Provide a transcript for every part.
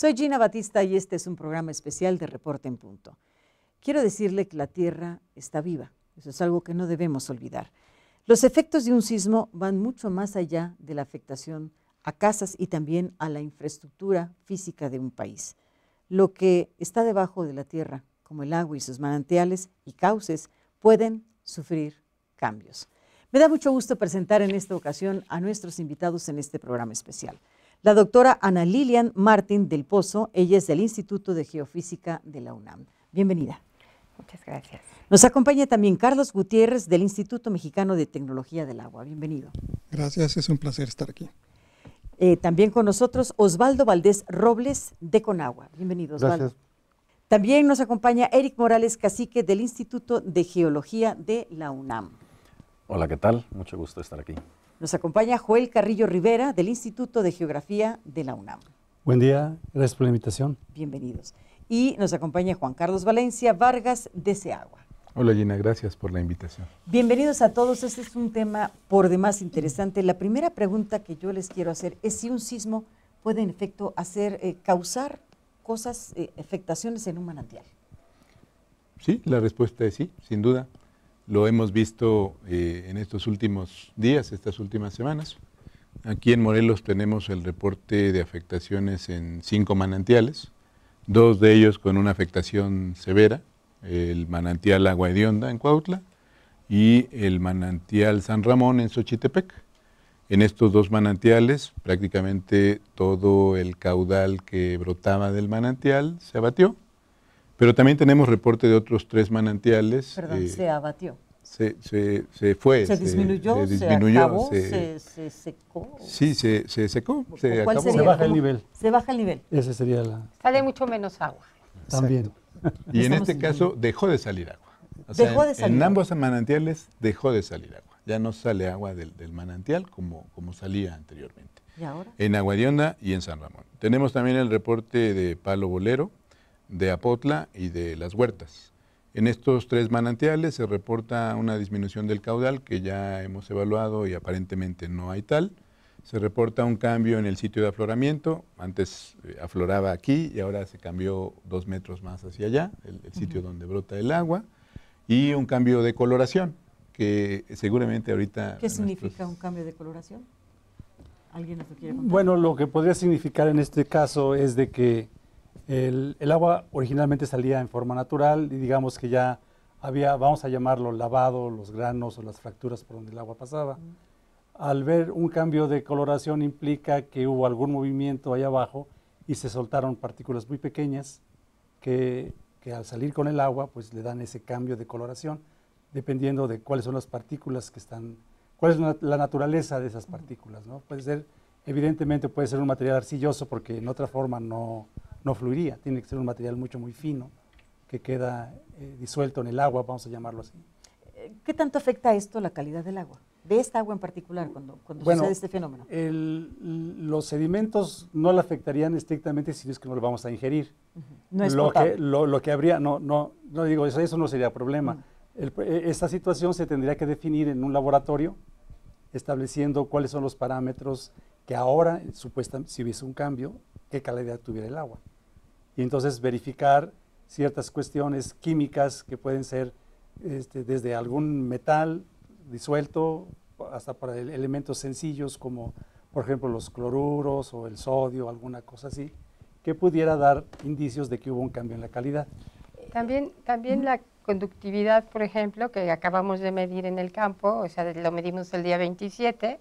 Soy Gina Batista y este es un programa especial de Reporte en Punto. Quiero decirle que la Tierra está viva. Eso es algo que no debemos olvidar. Los efectos de un sismo van mucho más allá de la afectación a casas y también a la infraestructura física de un país. Lo que está debajo de la tierra, como el agua y sus manantiales y cauces, pueden sufrir cambios. Me da mucho gusto presentar en esta ocasión a nuestros invitados en este programa especial la doctora Ana Lilian Martín del Pozo. Ella es del Instituto de Geofísica de la UNAM. Bienvenida. Muchas gracias. Nos acompaña también Carlos Gutiérrez del Instituto Mexicano de Tecnología del Agua. Bienvenido. Gracias, es un placer estar aquí. Eh, también con nosotros Osvaldo Valdés Robles de Conagua. Bienvenido, Osvaldo. Gracias. También nos acompaña Eric Morales Cacique del Instituto de Geología de la UNAM. Hola, ¿qué tal? Mucho gusto estar aquí. Nos acompaña Joel Carrillo Rivera del Instituto de Geografía de la UNAM. Buen día, gracias por la invitación. Bienvenidos. Y nos acompaña Juan Carlos Valencia Vargas de Seagua. Hola Gina, gracias por la invitación. Bienvenidos a todos, este es un tema por demás interesante. La primera pregunta que yo les quiero hacer es si un sismo puede en efecto hacer, eh, causar cosas, eh, afectaciones en un manantial. Sí, la respuesta es sí, sin duda lo hemos visto eh, en estos últimos días, estas últimas semanas. Aquí en Morelos tenemos el reporte de afectaciones en cinco manantiales, dos de ellos con una afectación severa, el manantial Agua Hedionda en Cuautla y el manantial San Ramón en Xochitepec. En estos dos manantiales prácticamente todo el caudal que brotaba del manantial se abatió, pero también tenemos reporte de otros tres manantiales. Perdón, eh, se abatió. Se, se, fue. Se disminuyó, se, disminuyó, se se, secó. Sí, se, secó. Se, baja el nivel. Se baja el nivel. Ese sería la. Sale mucho menos agua. También. Y en este caso dejó de salir agua. dejó de salir. En, ambos manantiales dejó de salir agua. Ya no sale agua del, manantial como, como salía anteriormente. ¿Y ahora? En Aguadionda y en San Ramón. Tenemos también el reporte de Palo Bolero, de Apotla y de Las Huertas. En estos tres manantiales se reporta una disminución del caudal que ya hemos evaluado y aparentemente no hay tal. Se reporta un cambio en el sitio de afloramiento. Antes eh, afloraba aquí y ahora se cambió dos metros más hacia allá, el, sitio donde brota el agua. Y un cambio de coloración, que seguramente ahorita... ¿Qué significa un cambio de coloración? ¿Alguien nos lo quiere contar? Bueno, lo que podría significar en este caso es de que el, agua originalmente salía en forma natural y digamos que ya había, vamos a llamarlo lavado, los granos o las fracturas por donde el agua pasaba. Al ver un cambio de coloración implica que hubo algún movimiento ahí abajo y se soltaron partículas muy pequeñas que, que al salir con el agua pues le dan ese cambio de coloración dependiendo de cuáles son las partículas que están, cuál es la naturaleza de esas partículas. ¿no? Puede ser, evidentemente puede ser un material arcilloso porque en otra forma no, no fluiría. Tiene que ser un material mucho, muy fino que queda eh, disuelto en el agua, vamos a llamarlo así. Eh, ¿Qué tanto afecta esto la calidad del agua? De esta agua en particular, cuando, cuando este fenómeno. los sedimentos no la afectarían estrictamente si es que no lo vamos a ingerir. No es lo lo, que habría, no, no, no digo, eso, eso no sería problema. Eh, esta situación se tendría que definir en un laboratorio, estableciendo cuáles son los parámetros que ahora, supuestamente, si hubiese un cambio, qué calidad tuviera el agua. Y entonces verificar ciertas cuestiones químicas que pueden ser este, desde algún metal disuelto hasta para elementos sencillos como por ejemplo los cloruros o el sodio, alguna cosa así, que pudiera dar indicios de que hubo un cambio en la calidad. También, también la conductividad, por ejemplo, que acabamos de medir en el campo, o sea, lo medimos el día 27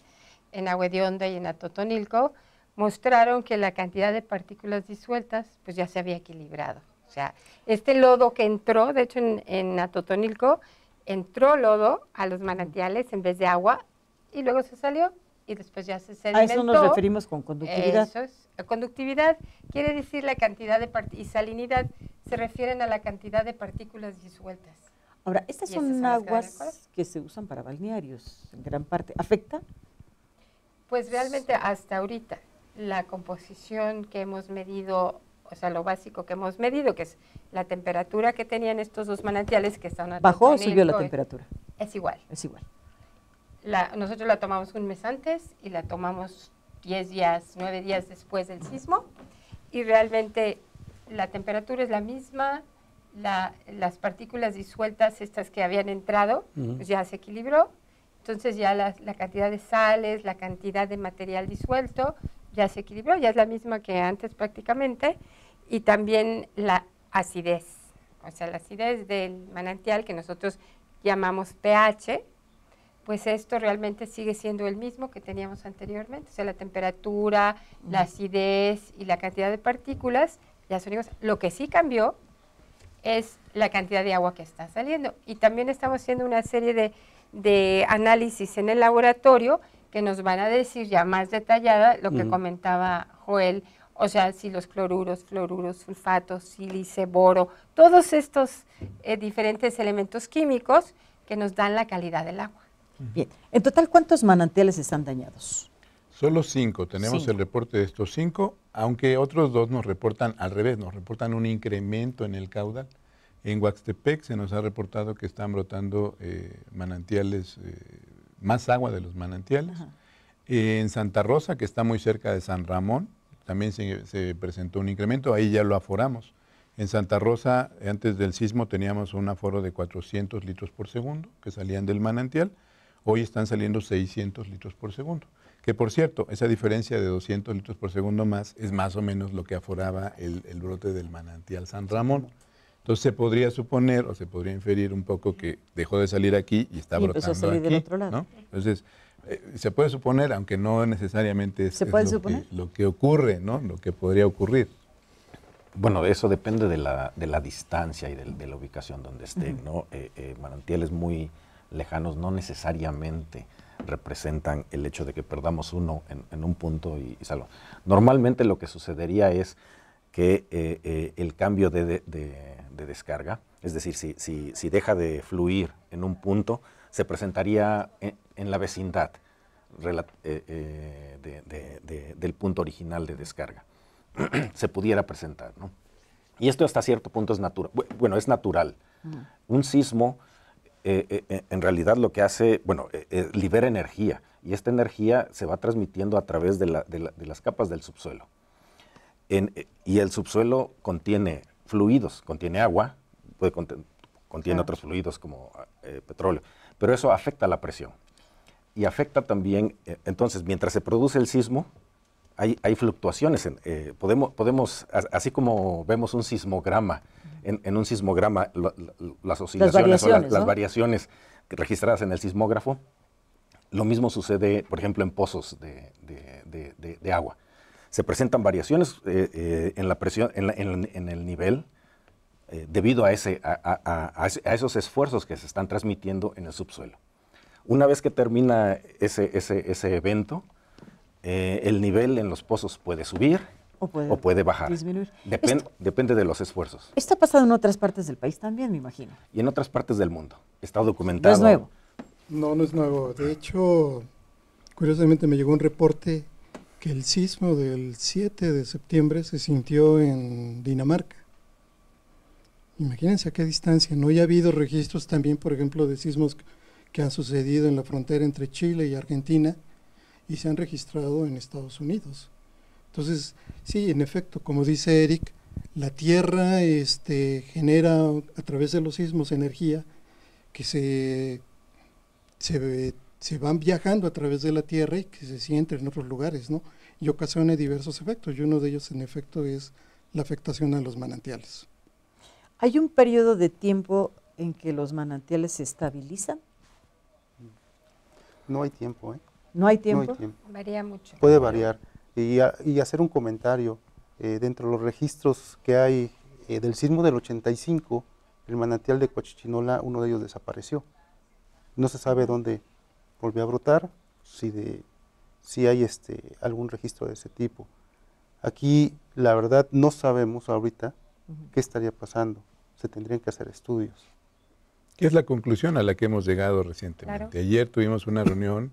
en Agua de Onda y en Atotonilco, mostraron que la cantidad de partículas disueltas pues ya se había equilibrado. O sea, este lodo que entró, de hecho en, Atotonilco, entró lodo a los manantiales en vez de agua y luego se salió y después ya se sedimentó. A eso nos referimos con conductividad. Eso es. Conductividad quiere decir la cantidad de y salinidad se refieren a la cantidad de partículas disueltas. Ahora, estas son, aguas que se usan para balnearios en gran parte. ¿Afecta? Pues realmente hasta ahorita la composición que hemos medido, o sea, lo básico que hemos medido, que es la temperatura que tenían estos dos manantiales que están... ¿Bajó o subió la temperatura? Es igual. Es igual. nosotros la tomamos un mes antes y la tomamos 10 días, 9 días después del sismo y realmente la temperatura es la misma, las partículas disueltas, estas que habían entrado, pues ya se equilibró, entonces ya la, cantidad de sales, la cantidad de material disuelto ya se equilibró, ya es la misma que antes prácticamente, y también la acidez, o sea, la acidez del manantial que nosotros llamamos pH, pues esto realmente sigue siendo el mismo que teníamos anteriormente, o sea, la temperatura, la acidez y la cantidad de partículas ya son Lo que sí cambió es la cantidad de agua que está saliendo y también estamos haciendo una serie de, de análisis en el laboratorio que nos van a decir ya más detallada lo que comentaba Joel, o sea, si los cloruros, fluoruros, sulfatos, sílice, boro, todos estos eh, diferentes elementos químicos que nos dan la calidad del agua. Bien, en total, ¿cuántos manantiales están dañados? Solo cinco, tenemos el reporte de estos cinco, aunque otros dos nos reportan al revés, nos reportan un incremento en el caudal. En Huaxtepec se nos ha reportado que están brotando eh, manantiales eh, más agua de los manantiales. en Santa Rosa, que está muy cerca de San Ramón, también se, presentó un incremento, ahí ya lo aforamos. En Santa Rosa, antes del sismo, teníamos un aforo de 400 litros por segundo que salían del manantial. Hoy están saliendo 600 litros por segundo. Que por cierto, esa diferencia de 200 litros por segundo más es más o menos lo que aforaba el, el brote del manantial San Ramón. Entonces se podría suponer o se podría inferir un poco que dejó de salir aquí y está brotando aquí, Entonces eh, se puede suponer, aunque no necesariamente es, lo, que, ocurre, ¿no? Lo que podría ocurrir. Bueno, eso depende de la, de la distancia y de, la ubicación donde estén, ¿no? Eh, eh, manantiales muy lejanos no necesariamente representan el hecho de que perdamos uno en, un punto y, y salvo. Normalmente lo que sucedería es que el cambio de, de descarga, es decir, si, si, deja de fluir en un punto, se presentaría en, la vecindad eh, eh, del punto original de descarga. se pudiera presentar, ¿no? Y esto hasta cierto punto es natural. Bueno, es natural. Un sismo eh, en realidad lo que hace, bueno, libera energía y esta energía se va transmitiendo a través de, las capas del subsuelo. y el subsuelo contiene fluidos, contiene agua, puede contiene otros fluidos como eh, petróleo, pero eso afecta la presión. Y afecta también, eh, entonces, mientras se produce el sismo, hay, hay fluctuaciones. Eh, podemos, podemos, así como vemos un sismograma, en, un sismograma las oscilaciones las variaciones, registradas en el sismógrafo, lo mismo sucede, por ejemplo, en pozos de agua se presentan variaciones eh, eh, en, la presión, en, el nivel eh, debido a, ese, a, esos esfuerzos que se están transmitiendo en el subsuelo. Una vez que termina ese, ese, evento, el nivel en los pozos puede subir o puede, bajar. Disminuir. depende de los esfuerzos. Esto ha pasado en otras partes del país también, me imagino. Y en otras partes del mundo. Está documentado. No es nuevo. No, no es nuevo. De hecho, curiosamente me llegó un reporte que el sismo del 7 de septiembre se sintió en Dinamarca. Imagínense a qué distancia, ¿no? haya habido registros también, por ejemplo, de sismos que han sucedido en la frontera entre Chile y Argentina y se han registrado en Estados Unidos. Entonces, sí, en efecto, como dice Eric, la Tierra este, genera a través de los sismos energía que se, se se van viajando a través de la Tierra y que se sienten en otros lugares, ¿no? Y ocasiona diversos efectos, y uno de ellos en efecto es la afectación a los manantiales. ¿Hay un periodo de tiempo en que los manantiales se estabilizan? No hay tiempo, ¿eh? ¿No hay tiempo? Varía mucho. Puede variar. Y, hacer un comentario, eh, dentro de los registros que hay eh, del sismo del 85, el manantial de Cochichinola, uno de ellos desapareció. No se sabe dónde volvió a brotar, si, si hay este, algún registro de ese tipo. Aquí, la verdad, no sabemos ahorita qué estaría pasando. Se tendrían que hacer estudios. ¿Qué es la conclusión a la que hemos llegado recientemente? Ayer tuvimos una reunión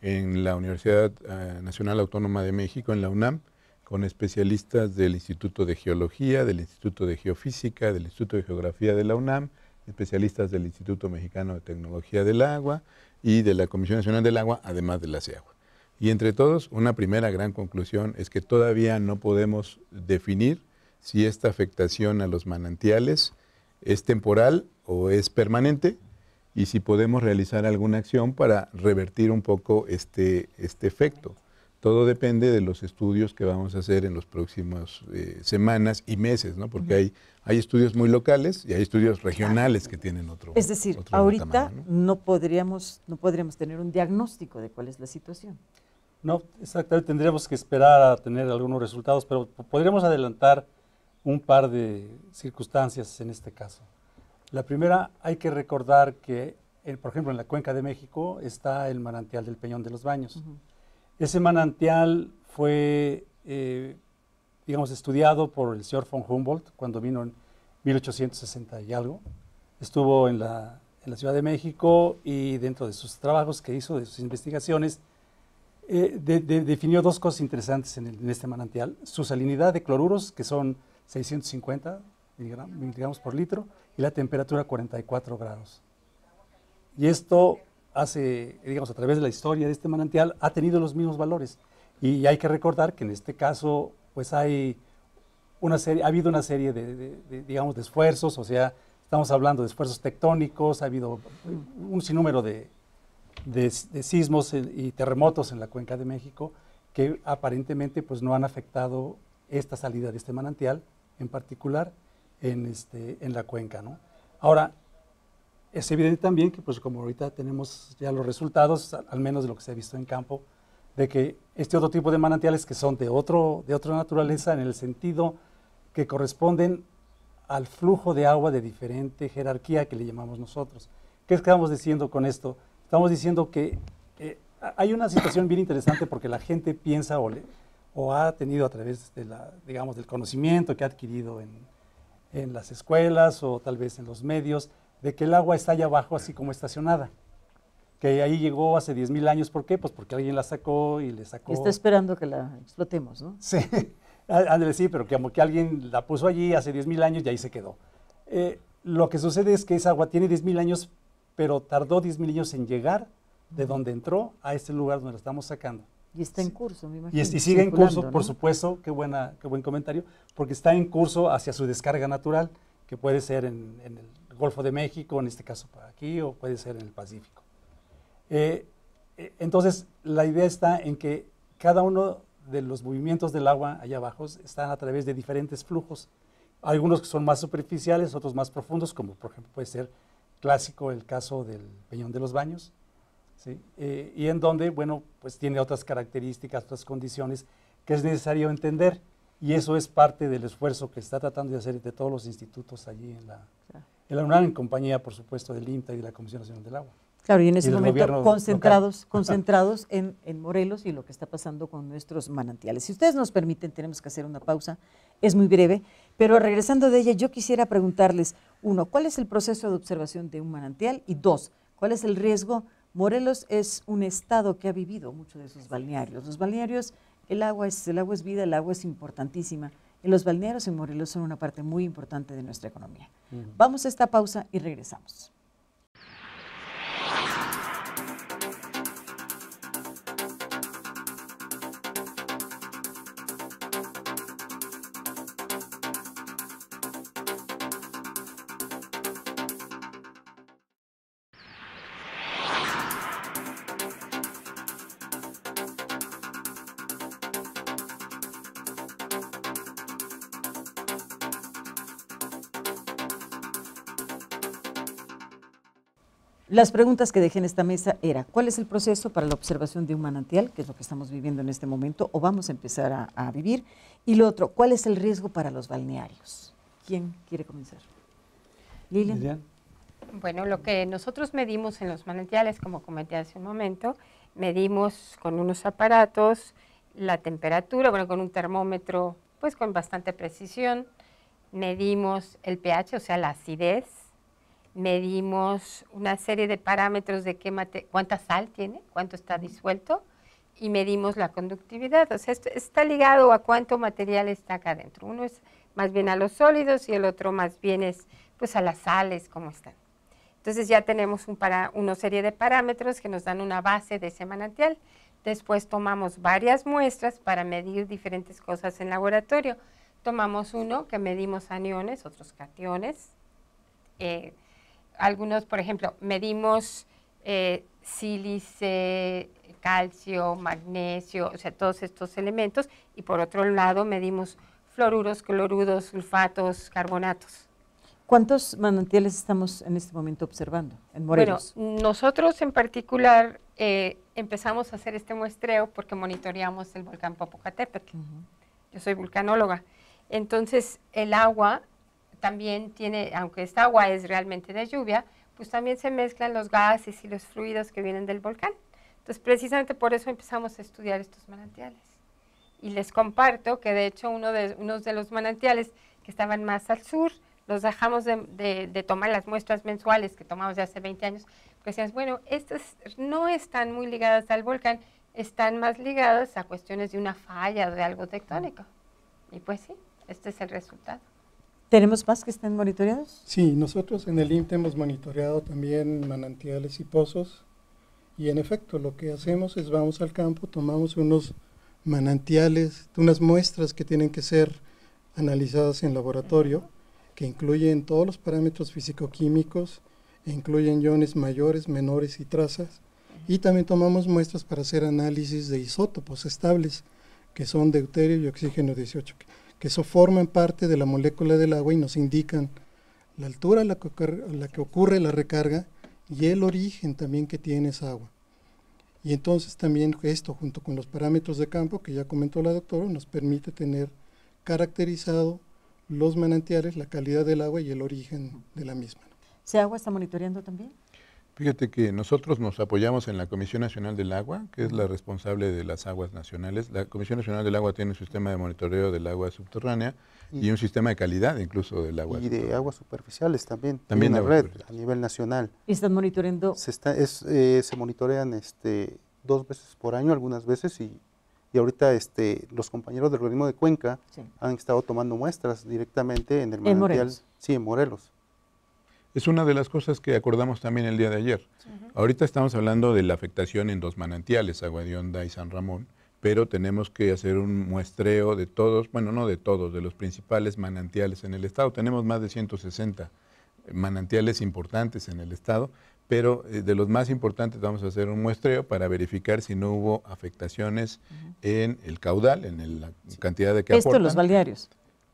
en la Universidad eh, Nacional Autónoma de México, en la UNAM, con especialistas del Instituto de Geología, del Instituto de Geofísica, del Instituto de Geografía de la UNAM, especialistas del Instituto Mexicano de Tecnología del Agua y de la Comisión Nacional del Agua, además de la CEAGUA. Y entre todos, una primera gran conclusión es que todavía no podemos definir si esta afectación a los manantiales es temporal o es permanente y si podemos realizar alguna acción para revertir un poco este, este efecto. Todo depende de los estudios que vamos a hacer en las próximas eh, semanas y meses, ¿no? Porque hay, hay estudios muy locales y hay estudios regionales que tienen otro. Es decir, ahorita ¿no? podríamos, no podríamos tener un diagnóstico de cuál es la situación. No, exactamente, tendríamos que esperar a tener algunos resultados, pero podríamos adelantar un par de circunstancias en este caso. La primera, hay que recordar que, eh, por ejemplo, en la cuenca de México está el manantial del Peñón de los Baños. Ese manantial fue, eh, digamos, estudiado por el señor von Humboldt cuando vino en 1860 y algo. Estuvo en la, Ciudad de México y dentro de sus trabajos que hizo, de sus investigaciones, eh, definió dos cosas interesantes en, en, este manantial. Su salinidad de cloruros, que son 650 miligramos, miligramos por litro, y la temperatura 44 grados. Y esto hace, digamos, a través de la historia de este manantial, ha tenido los mismos valores. Y hay que recordar que en este caso, pues hay una serie, ha habido una serie de, digamos, de esfuerzos, o sea, estamos hablando de esfuerzos tectónicos, ha habido un sinnúmero de, de, sismos y terremotos en la Cuenca de México que aparentemente pues, no han afectado esta salida de este manantial, en particular en, este, en la cuenca. ¿no? Ahora, es evidente también que, pues como ahorita tenemos ya los resultados, al menos de lo que se ha visto en campo, de que este otro tipo de manantiales que son de, otro, de otra naturaleza en el sentido que corresponden al flujo de agua de diferente jerarquía que le llamamos nosotros. ¿Qué estamos diciendo con esto? Estamos diciendo que eh, hay una situación bien interesante porque la gente piensa o, o ha tenido a través de la, digamos, del conocimiento que ha adquirido en, en las escuelas o tal vez en los medios, de que el agua está allá abajo así como estacionada. Que ahí llegó hace 10.000 años, ¿por qué? Pues porque alguien la sacó y le sacó... Y está esperando que la explotemos, ¿no? Sí, Andrés, ah, sí, pero que como que alguien la puso allí hace 10.000 años y ahí se quedó. Eh, lo que sucede es que esa agua tiene 10.000 años, pero tardó 10.000 años en llegar de donde entró a este lugar donde la estamos sacando. Y está en curso, me imagino. Y, sigue en curso, por supuesto, qué, buena, qué buen comentario, porque está en curso hacia su descarga natural, que puede ser en el Golfo de México, en este caso para aquí, o puede ser en el Pacífico. Eh, eh, entonces, la idea está en que cada uno de los movimientos del agua allá abajo están a través de diferentes flujos, algunos que son más superficiales, otros más profundos, como por ejemplo puede ser clásico el caso del Peñón de los Baños, ¿sí? Eh, y en donde, bueno, pues tiene otras características, otras condiciones que es necesario entender. Y eso es parte del esfuerzo que está tratando de hacer de todos los institutos allí en la, en la UNAM en compañía, por supuesto, del INTA y de la Comisión Nacional del Agua. Claro, y en ese momento concentrados, concentrados en, Morelos y lo que está pasando con nuestros manantiales. Si ustedes nos permiten, tenemos que hacer una pausa, es muy breve, pero regresando de ella, yo quisiera preguntarles, uno, ¿cuál es el proceso de observación de un manantial? Y dos, ¿cuál es el riesgo? Morelos es un estado que ha vivido mucho de sus balnearios. Los balnearios, el agua es, el agua es vida, el agua es importantísima los balnearios en Morelos son una parte muy importante de nuestra economía. Vamos a esta pausa y regresamos. Las preguntas que dejé en esta mesa era, ¿cuál es el proceso para la observación de un manantial, que es lo que estamos viviendo en este momento o vamos a empezar a, vivir? Y lo otro, ¿cuál es el riesgo para los balnearios? ¿Quién quiere comenzar? Lilian. Bueno, lo que nosotros medimos en los manantiales, como comenté hace un momento, medimos con unos aparatos la temperatura, bueno, con un termómetro, pues con bastante precisión, medimos el pH, o sea, la acidez, medimos una serie de parámetros de qué mate, cuánta sal tiene, cuánto está disuelto y medimos la conductividad. O sea, esto está ligado a cuánto material está acá adentro. Uno es más bien a los sólidos y el otro más bien es pues a las sales, cómo están. Entonces ya tenemos un para, una serie de parámetros que nos dan una base de ese manantial. Después tomamos varias muestras para medir diferentes cosas en laboratorio. Tomamos uno que medimos aniones, otros cationes, eh, algunos, por ejemplo, medimos eh, sílice, calcio, magnesio, o sea, todos estos elementos, y por otro lado medimos fluoruros, cloruros, sulfatos, carbonatos. ¿Cuántos manantiales estamos en este momento observando en Morelos? nosotros en particular eh, empezamos a hacer este muestreo porque monitoreamos el volcán Popocatépetl. Yo soy vulcanóloga. Entonces, el agua también tiene, aunque esta agua es realmente de lluvia, pues también se mezclan los gases y los fluidos que vienen del volcán. Entonces, precisamente por eso empezamos a estudiar estos manantiales. Y les comparto que de hecho uno de, los manantiales que estaban más al sur, los dejamos de, tomar las muestras mensuales que tomamos de hace 20 años, porque decíamos, bueno, estas no están muy ligadas al volcán, están más ligadas a cuestiones de una falla o de algo tectónico. Y pues sí, este es el resultado. ¿Tenemos más que estén monitoreados? Sí, nosotros en el INTE hemos monitoreado también manantiales y pozos y en efecto lo que hacemos es vamos al campo, tomamos unos manantiales, unas muestras que tienen que ser analizadas en laboratorio, que incluyen todos los parámetros físico-químicos, e incluyen iones mayores, menores y trazas, y también tomamos muestras para hacer análisis de isótopos estables, que son deuterio y oxígeno 18 que eso forman parte de la molécula del agua y nos indican la altura a la que ocurre la, que ocurre la recarga y el origen también que tiene esa agua. Y entonces también esto, junto con los parámetros de campo que ya comentó la doctora, nos permite tener caracterizado los manantiales, la calidad del agua y el origen de la misma. ¿Se agua está monitoreando también? Fíjate que nosotros nos apoyamos en la Comisión Nacional del Agua, que es la responsable de las aguas nacionales. La Comisión Nacional del Agua tiene un sistema de monitoreo del agua subterránea y, un sistema de calidad incluso del agua. Y de aguas superficiales también. También red a nivel nacional. ¿Y están monitoreando? Se, está, eh, monitorean este, dos veces por año algunas veces y, y ahorita este, los compañeros del organismo de Cuenca han estado tomando muestras directamente en el manantial. Morelos. Sí, en Morelos. Es una de las cosas que acordamos también el día de ayer. Ahorita estamos hablando de la afectación en dos manantiales, Aguadionda y San Ramón, pero tenemos que hacer un muestreo de todos, bueno, no de todos, de los principales manantiales en el estado. Tenemos más de 160 eh, manantiales importantes en el estado, pero eh, de los más importantes vamos a hacer un muestreo para verificar si no hubo afectaciones en el caudal, en la cantidad de que Esto aportan. los balnearios.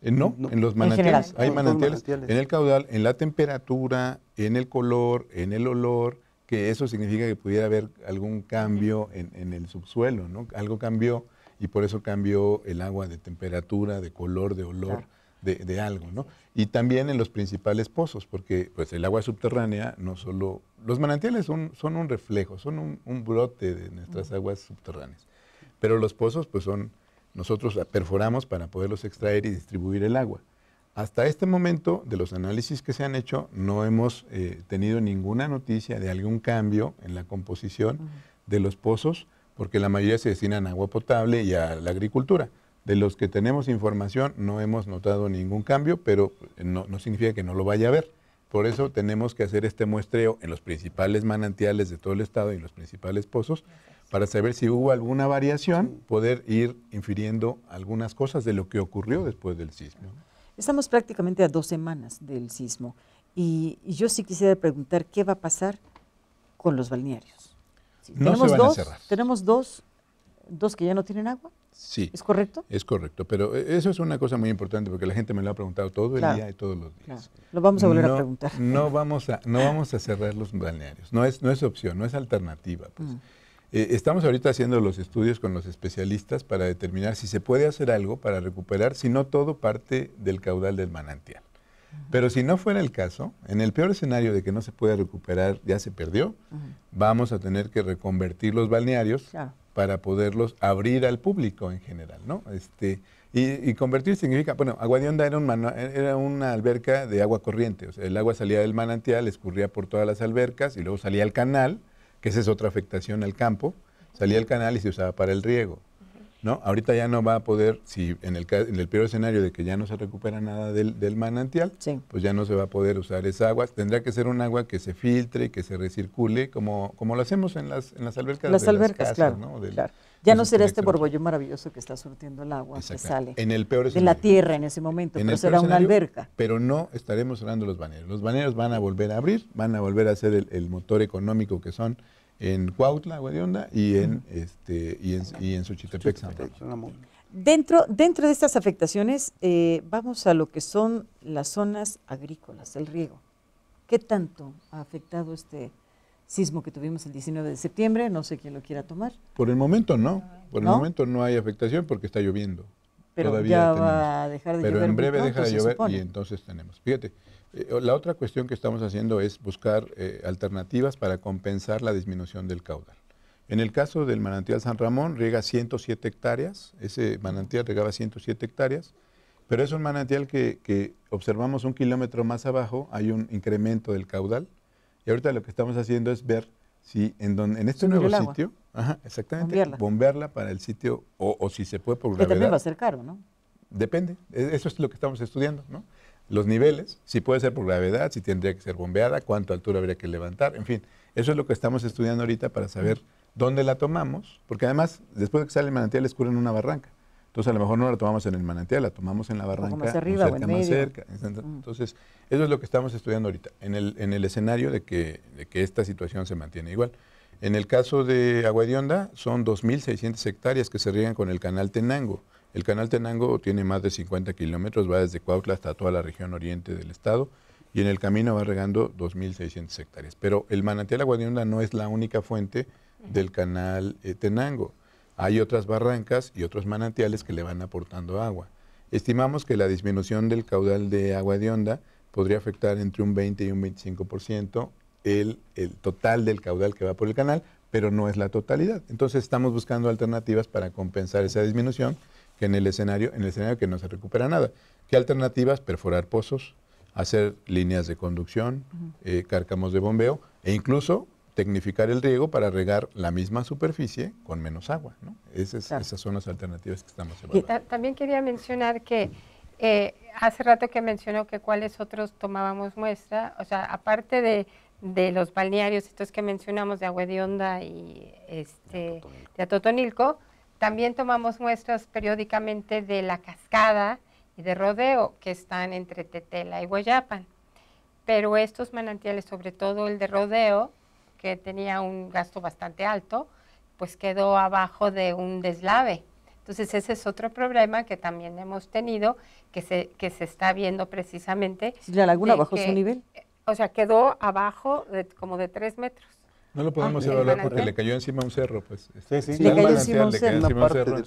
Eh, no, en los manantiales. hay manantiales, En el caudal, en la temperatura, en el color, en el olor, que eso significa que pudiera haber algún cambio en, el subsuelo, ¿no? Algo cambió y por eso cambió el agua de temperatura, de color, de olor. De, algo, ¿no? Y también en los principales pozos, porque pues, el agua subterránea no solo... Los manantiales son, un reflejo, son un brote de nuestras aguas subterráneas, pero los pozos pues son nosotros perforamos para poderlos extraer y distribuir el agua. Hasta este momento, de los análisis que se han hecho, no hemos eh, tenido ninguna noticia de algún cambio en la composición de los pozos, porque la mayoría se destinan a agua potable y a la agricultura. De los que tenemos información, no hemos notado ningún cambio, pero eh, no, significa que no lo vaya a ver. Por eso tenemos que hacer este muestreo en los principales manantiales de todo el estado y en los principales pozos para saber si hubo alguna variación, poder ir infiriendo algunas cosas de lo que ocurrió después del sismo. Estamos prácticamente a dos semanas del sismo y, yo sí quisiera preguntar qué va a pasar con los balnearios. no tenemos se dos, a cerrar. Tenemos dos, dos que ya no tienen agua. Sí. ¿Es correcto? Es correcto, pero e, eso es una cosa muy importante porque la gente me lo ha preguntado todo el día y todos los días. Lo vamos a volver a preguntar. No vamos a, no vamos a cerrar los balnearios, no es, no es opción, no es alternativa. Pues. Mm. Eh, estamos ahorita haciendo los estudios con los especialistas para determinar si se puede hacer algo para recuperar, si no todo parte del caudal del manantial. Pero si no fuera el caso, en el peor escenario de que no se pueda recuperar, ya se perdió, vamos a tener que reconvertir los balnearios para poderlos abrir al público en general, ¿no? Este, y, convertir significa, bueno, Aguadionda era, un era una alberca de agua corriente, o el agua salía del manantial, escurría por todas las albercas y luego salía al canal que esa es otra afectación al campo, salía el canal y se usaba para el riego. ¿no? Ahorita ya no va a poder, si en el, en el peor escenario de que ya no se recupera nada del, manantial, pues ya no se va a poder usar esa agua. Tendrá que ser un agua que se filtre, que se recircule, como, como lo hacemos en las, en las albercas. Las de albercas, las casas, claro, ¿no? claro. Ya no será este borbollón maravilloso que está surtiendo el agua que sale en el peor de la tierra en ese momento, no pero será una alberca. Pero no estaremos cerrando los baneros. Los baneros van a volver a abrir, van a volver a ser el, motor económico que son en Cuautla, Guadionda, y en, este, y en, y en Dentro, dentro de estas afectaciones, eh, vamos a lo que son las zonas agrícolas, el riego. ¿Qué tanto ha afectado este sismo que tuvimos el 19 de septiembre, no sé quién lo quiera tomar. Por el momento no, por el momento no hay afectación porque está lloviendo. Pero de llover. Pero en breve deja de llover y entonces tenemos. Fíjate, eh, la otra cuestión que estamos haciendo es buscar eh, alternativas para compensar la disminución del caudal. En el caso del manantial San Ramón, riega 107 hectáreas, ese manantial regaba 107 hectáreas, pero es un manantial que, que observamos un kilómetro más abajo, hay un incremento del caudal, y ahorita lo que estamos haciendo es ver si en, en este nuevo sitio, exactamente, bombearla. para el sitio o, si se puede por gravedad. Que también va a ser caro, ¿no? Depende, e, eso es lo que estamos estudiando, ¿no? Los niveles, si puede ser por gravedad, si tendría que ser bombeada, cuánta altura habría que levantar, en fin, eso es lo que estamos estudiando ahorita para saber dónde la tomamos, porque además después de que sale el manantial escurren una barranca. Entonces, a lo mejor no la tomamos en el manantial, la tomamos en la barranca, más arriba, cerca, cerca. Entonces, eso es lo que estamos estudiando ahorita, en el, en el escenario de que, que esta situación se mantiene igual. En el caso de Agua son 2.600 hectáreas que se riegan con el canal Tenango. El canal Tenango tiene más de 50 kilómetros, va desde Cuautla hasta toda la región oriente del estado y en el camino va regando 2.600 hectáreas. Pero el manantial Agua no es la única fuente del canal eh, Tenango. Hay otras barrancas y otros manantiales que le van aportando agua. Estimamos que la disminución del caudal de agua de onda podría afectar entre un 20 y un 25% el, el total del caudal que va por el canal, pero no es la totalidad. Entonces estamos buscando alternativas para compensar esa disminución que en el escenario, en el escenario que no se recupera nada. ¿Qué alternativas? Perforar pozos, hacer líneas de conducción, eh, cárcamos de bombeo e incluso tecnificar el riego para regar la misma superficie con menos agua. ¿no? Esas, son las alternativas que estamos evaluando. también quería mencionar que eh, hace rato que mencionó que cuáles otros tomábamos muestra, o sea, aparte de, los balnearios, estos que mencionamos de Agua de y este, de Atotonilco, también tomamos muestras periódicamente de la cascada y de rodeo que están entre Tetela y Guayapan. Pero estos manantiales, sobre todo el de rodeo, que tenía un gasto bastante alto, pues quedó abajo de un deslave. Entonces ese es otro problema que también hemos tenido, que se, que se está viendo precisamente. ¿La laguna bajó su nivel? O sea, quedó abajo de, como de tres metros. No lo podemos ah, porque le cayó encima un cerro, pues. Este, sí, sí, le cayó encima un cerro.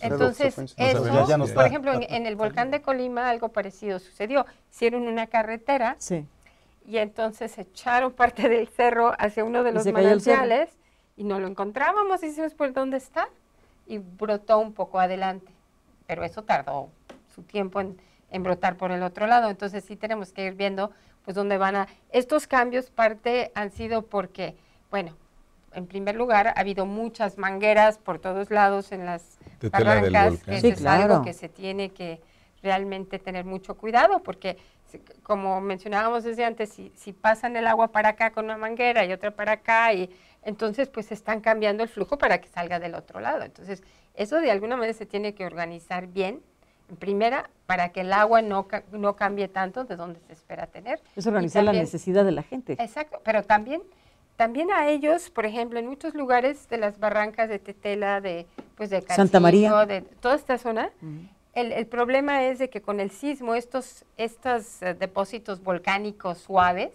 Entonces, eso, por ejemplo, en, el volcán de Colima algo parecido sucedió. Hicieron una carretera sí y entonces echaron parte del cerro hacia uno de los manantiales y no lo encontrábamos y decimos, pues, ¿dónde está? Y brotó un poco adelante, pero eso tardó su tiempo en, brotar por el otro lado, entonces sí tenemos que ir viendo pues dónde van a... Estos cambios parte han sido porque, bueno, en primer lugar, ha habido muchas mangueras por todos lados en las de barrancas, es algo que se tiene que realmente tener mucho cuidado porque como mencionábamos desde antes, si, pasan el agua para acá con una manguera y otra para acá, y entonces pues están cambiando el flujo para que salga del otro lado. Entonces, eso de alguna manera se tiene que organizar bien, en primera, para que el agua no, no cambie tanto de donde se espera tener. Es organizar la necesidad de la gente. Exacto, pero también, también a ellos, por ejemplo, en muchos lugares de las barrancas de Tetela, de, pues de Santa María, de toda esta zona, el, problema es de que con el sismo estos, estos eh, depósitos volcánicos suaves,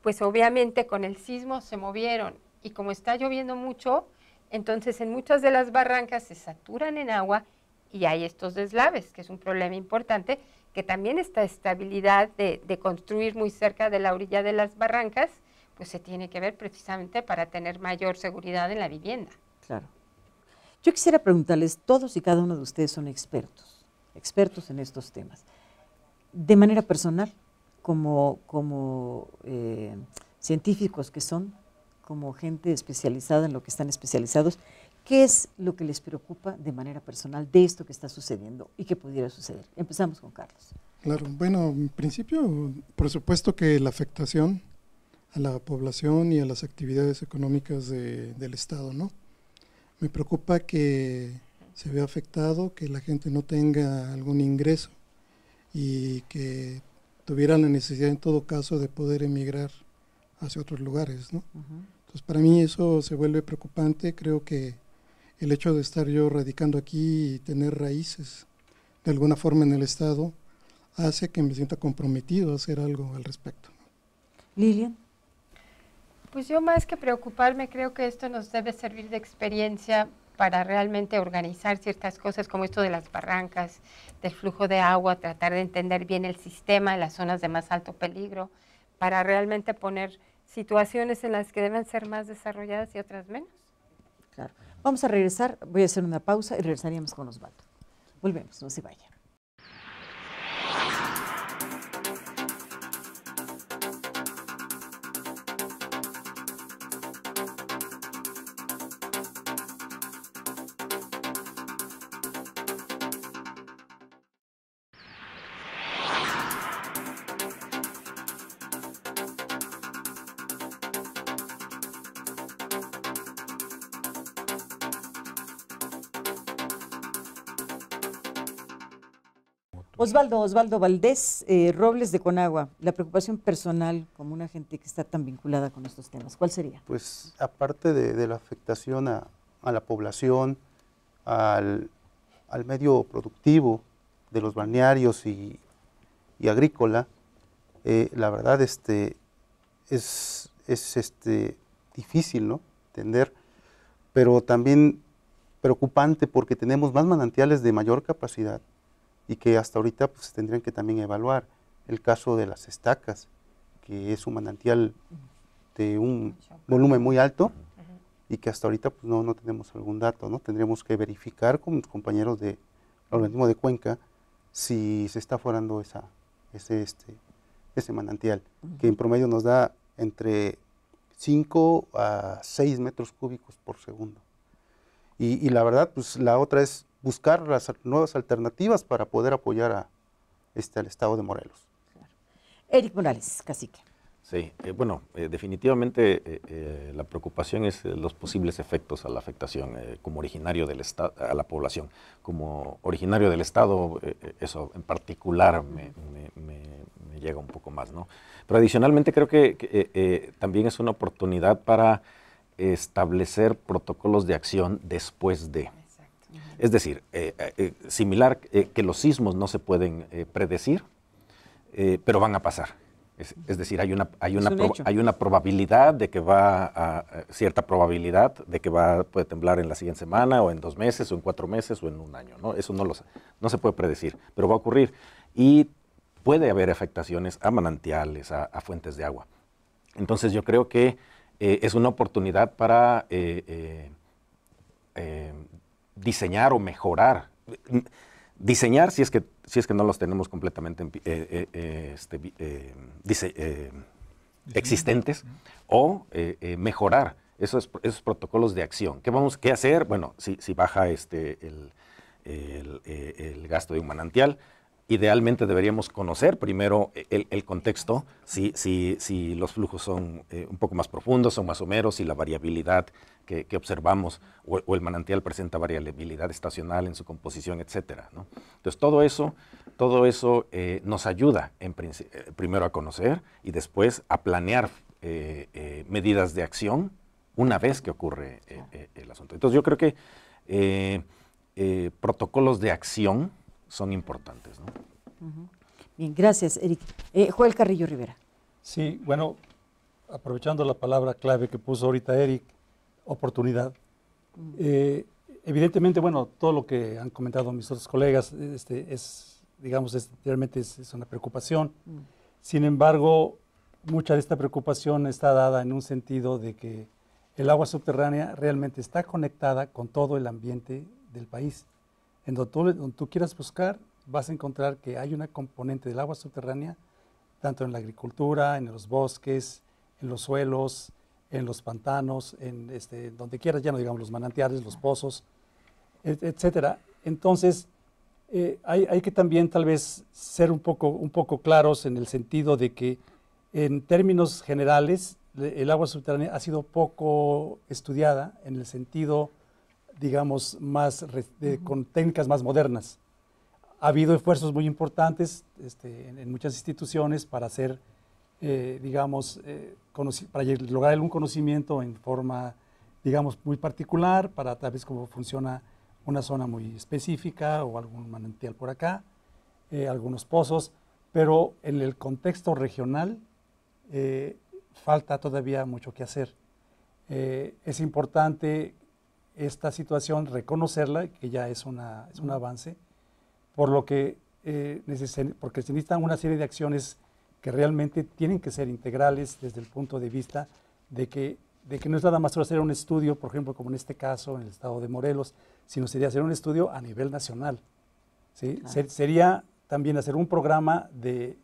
pues obviamente con el sismo se movieron y como está lloviendo mucho, entonces en muchas de las barrancas se saturan en agua y hay estos deslaves, que es un problema importante, que también esta estabilidad de, de construir muy cerca de la orilla de las barrancas, pues se tiene que ver precisamente para tener mayor seguridad en la vivienda. Claro. Yo quisiera preguntarles, todos y cada uno de ustedes son expertos, expertos en estos temas. De manera personal, como, como eh, científicos que son, como gente especializada en lo que están especializados, ¿qué es lo que les preocupa de manera personal de esto que está sucediendo y que pudiera suceder? Empezamos con Carlos. Claro, bueno, en principio, por supuesto que la afectación a la población y a las actividades económicas del Estado, ¿no? me preocupa que se vea afectado, que la gente no tenga algún ingreso y que tuviera la necesidad en todo caso de poder emigrar hacia otros lugares. Entonces para mí eso se vuelve preocupante, creo que el hecho de estar yo radicando aquí y tener raíces de alguna forma en el Estado hace que me sienta comprometido a hacer algo al respecto. Lilian. Pues yo más que preocuparme, creo que esto nos debe servir de experiencia para realmente organizar ciertas cosas como esto de las barrancas, del flujo de agua, tratar de entender bien el sistema, las zonas de más alto peligro, para realmente poner situaciones en las que deben ser más desarrolladas y otras menos. Claro. Vamos a regresar, voy a hacer una pausa y regresaríamos con Osvaldo. Volvemos, no se vaya. Osvaldo, Valdés, eh, Robles de Conagua, la preocupación personal como una gente que está tan vinculada con estos temas, ¿cuál sería? Pues aparte de, la afectación a, la población, al, medio productivo de los balnearios y, agrícola, eh, la verdad este, es, es este, difícil ¿no? entender, pero también preocupante porque tenemos más manantiales de mayor capacidad y que hasta ahorita pues tendrían que también evaluar el caso de las estacas, que es un manantial de un volumen muy alto y que hasta ahorita pues, no, no tenemos algún dato, ¿no? Tendríamos que verificar con los compañeros del organismo de Cuenca si se está forando esa, ese, este, ese manantial, que en promedio nos da entre 5 a 6 metros cúbicos por segundo. Y, y, la verdad, pues la otra es buscar las nuevas alternativas para poder apoyar a, este, al Estado de Morelos. Eric Morales, cacique. Sí, eh, bueno, eh, definitivamente eh, la preocupación es los posibles efectos a la afectación como originario del Estado, a la población. Como originario del Estado, eso en particular me, llega un poco más, ¿no? Pero adicionalmente creo que también es una oportunidad para establecer protocolos de acción después de es decir, eh, eh, eh, similar que los sismos no se pueden predecir, pero van a pasar. Es, decir, hay una, hay, una hay una probabilidad de que va a, cierta probabilidad de que va puede temblar en la siguiente semana o en dos meses o en cuatro meses o en un año. ¿no? Eso no, no se puede predecir, pero va a ocurrir. Y puede haber afectaciones a manantiales, a fuentes de agua. Entonces yo creo que es una oportunidad para diseñar o mejorar. Diseñar si es que, si es que no los tenemos completamente eh, eh, eh, este, existentes o mejorar esos, esos, protocolos de acción. ¿Qué vamos qué hacer? Bueno, si, baja este, el, el gasto de un manantial, idealmente deberíamos conocer primero eh, el, contexto, si, los flujos son eh, un poco más profundos, son más someros, si la variabilidad que, observamos o, el manantial presenta variabilidad estacional en su composición, etc. Entonces, todo eso, todo eso eh, nos ayuda en primero a conocer y después a planear medidas de acción una vez que ocurre el asunto. Entonces, yo creo que protocolos de acción, son importantes. ¿no? Bien, gracias, Eric. Eh, Joel Carrillo Rivera. Sí, bueno, aprovechando la palabra clave que puso ahorita Eric, oportunidad. Eh, evidentemente, bueno, todo lo que han comentado mis otros colegas este, es, digamos, realmente es, una preocupación. Sin embargo, mucha de esta preocupación está dada en un sentido de que el agua subterránea realmente está conectada con todo el ambiente del país. En donde tú, quieras buscar, vas a encontrar que hay una componente del agua subterránea, tanto en la agricultura, en los bosques, en los suelos, en los pantanos, en este, donde quieras, ya no digamos los manantiales, los pozos, etcétera. Entonces, eh, hay, hay, que también tal vez ser un poco, un poco claros en el sentido de que en términos generales el agua subterránea ha sido poco estudiada en el sentido digamos, más, con técnicas más modernas. Ha habido esfuerzos muy importantes este, en, muchas instituciones para hacer, eh, digamos, eh, para lograr algún conocimiento en forma, digamos, muy particular, para tal vez cómo funciona una zona muy específica o algún manantial por acá, eh, algunos pozos, pero en el contexto regional falta todavía mucho que hacer. es importante esta situación, reconocerla, que ya es, una, es un avance, por lo que eh, porque se necesitan una serie de acciones que realmente tienen que ser integrales desde el punto de vista de que, de que no es nada más hacer un estudio, por ejemplo, como en este caso en el estado de Morelos, sino sería hacer un estudio a nivel nacional. sería también hacer un programa de,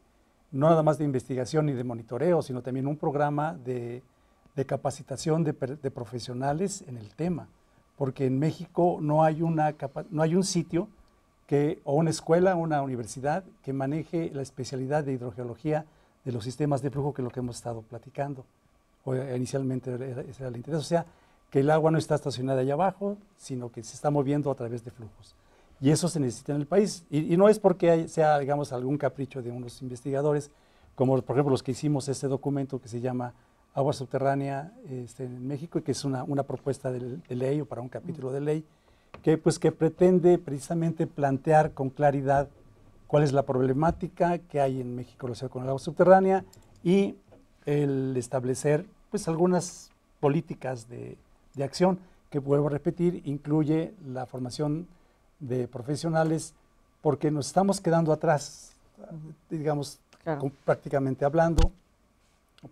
no nada más de investigación y de monitoreo, sino también un programa de, capacitación de profesionales en el tema porque en México no hay, una, no hay un sitio que, o una escuela, una universidad que maneje la especialidad de hidrogeología de los sistemas de flujo, que es lo que hemos estado platicando. O, eh, inicialmente era el interés. O sea, que el agua no está estacionada allá abajo, sino que se está moviendo a través de flujos. Y eso se necesita en el país. Y, no es porque sea, digamos, algún capricho de unos investigadores, como por ejemplo los que hicimos este documento que se llama agua subterránea este, en México y que es una, propuesta de, ley o para un capítulo de ley que, pues, que pretende precisamente plantear con claridad cuál es la problemática que hay en México relacionada con el agua subterránea y el establecer pues, algunas políticas de, acción que, vuelvo a repetir, incluye la formación de profesionales porque nos estamos quedando atrás, digamos, prácticamente hablando